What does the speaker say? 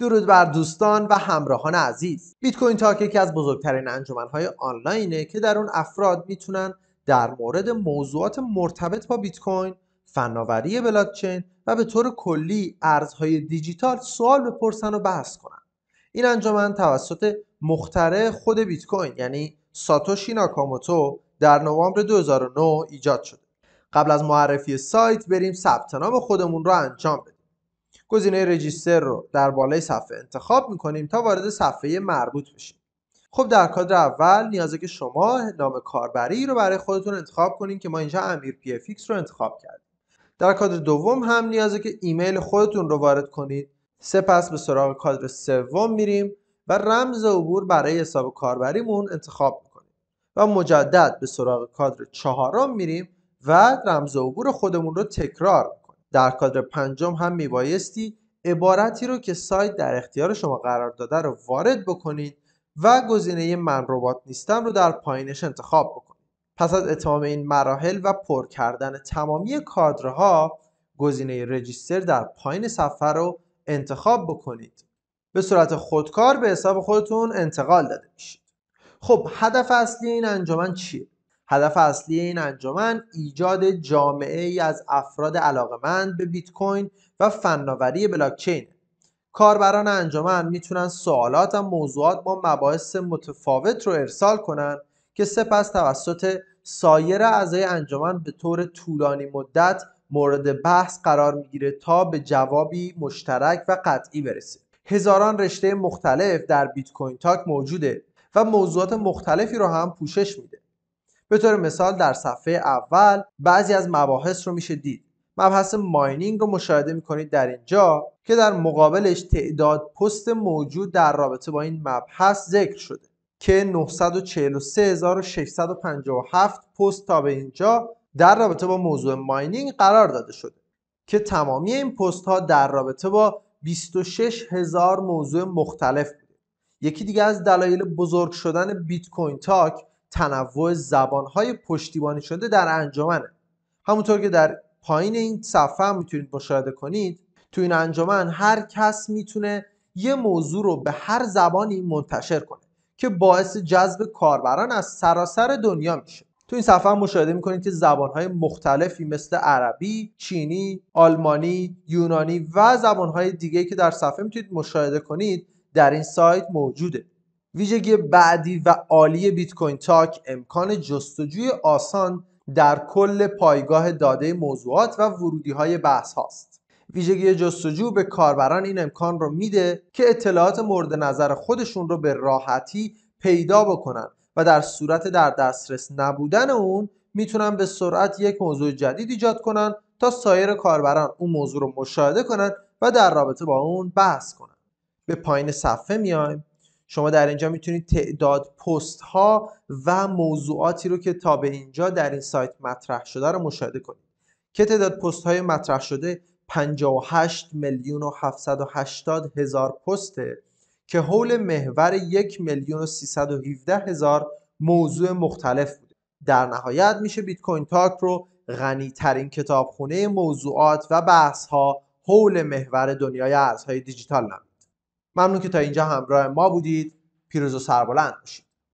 درود بر دوستان و همراهان عزیز بیت کوین تاک یکی از بزرگترین انجمنهای آنلاینه که در اون افراد میتونن در مورد موضوعات مرتبط با بیت کوین فناوری بلاکچین و به طور کلی ارزهای دیجیتال سوال بپرسن و بحث کنن این انجمن توسط مخترع خود بیت کوین یعنی ساتوشی ناکاموتو در نوامبر 2009 ایجاد شده قبل از معرفی سایت بریم ثبت نام خودمون رو انجام بدیم گزینه رجیستر رو در بالای صفحه انتخاب میکنیم تا وارد صفحه مربوط بشیم خب در کادر اول نیازه که شما نام کاربری رو برای خودتون انتخاب کنیم که ما اینجا امیر پی افیکس رو انتخاب کردیم در کادر دوم هم نیازه که ایمیل خودتون رو وارد کنید سپس به سراغ کادر سوم میریم و رمز عبور برای حساب کاربریمون انتخاب میکنیم و مجدد به سراغ کادر چهارم میریم و رمز عبور خودمون رو تکرار میکنیم در کادر پنجم هم میبایستی عبارتی رو که سایت در اختیار شما قرار داده رو وارد بکنید و گزینه من ربات نیستم رو در پایینش انتخاب بکنید پس از اتمام این مراحل و پر کردن تمامی کادرها گزینه رجیستر در پایین صفحه رو انتخاب بکنید به صورت خودکار به حساب خودتون انتقال داده میشید خب هدف اصلی این انجمن چیه هدف اصلی این انجمن ایجاد جامعه ای از افراد علاقمند به بیت کوین و فناوری چین کاربران انجمن میتونن سوالات و موضوعات با مباحث متفاوت رو ارسال کنن که سپس توسط سایر اعضای انجمن به طور طولانی مدت مورد بحث قرار میگیره تا به جوابی مشترک و قطعی برسه هزاران رشته مختلف در بیت کوین تاک موجوده و موضوعات مختلفی رو هم پوشش میده به طور مثال در صفحه اول بعضی از مباحث رو میشه دید مبحث ماینینگ رو مشاهده میکنید در اینجا که در مقابلش تعداد پست موجود در رابطه با این مبحث ذکر شده که 943657 پست تا به اینجا در رابطه با موضوع ماینینگ قرار داده شده که تمامی این پست ها در رابطه با 26 هزار موضوع مختلف بوده یکی دیگه از دلایل بزرگ شدن بیت کوین تاک تنوع زبانهای پشتیبانی شده در انجمنه همونطور که در پایین این صفحه هم میتونید مشاهده کنید تو این انجمن هر کس میتونه یه موضوع رو به هر زبانی منتشر کنه که باعث جذب کاربران از سراسر دنیا میشه تو این صفحه هم مشاهده میکنید که زبانهای مختلفی مثل عربی، چینی، آلمانی، یونانی و زبانهای دیگه که در صفحه میتونید مشاهده کنید در این سایت موجوده ویژگی بعدی و عالی بیت کوین تاک امکان جستجوی آسان در کل پایگاه داده موضوعات و ورودی های بحث هاست ویژگی جستجو به کاربران این امکان رو میده که اطلاعات مورد نظر خودشون رو به راحتی پیدا بکنن و در صورت در دسترس نبودن اون میتونن به سرعت یک موضوع جدید ایجاد کنن تا سایر کاربران اون موضوع رو مشاهده کنن و در رابطه با اون بحث کنن به پایین صفحه میایم شما در اینجا میتونید تعداد پست ها و موضوعاتی رو که تا به اینجا در این سایت مطرح شده رو مشاهده کنید که تعداد پست های مطرح شده 58 میلیون و 780 هزار پسته که حول محور 1 میلیون و 317 هزار موضوع مختلف بوده در نهایت میشه بیت کوین تاک رو غنی ترین کتابخونه موضوعات و بحث ها حول محور دنیای ارزهای دیجیتال نام ممنون که تا اینجا همراه ما بودید پیروز و سربلند باشید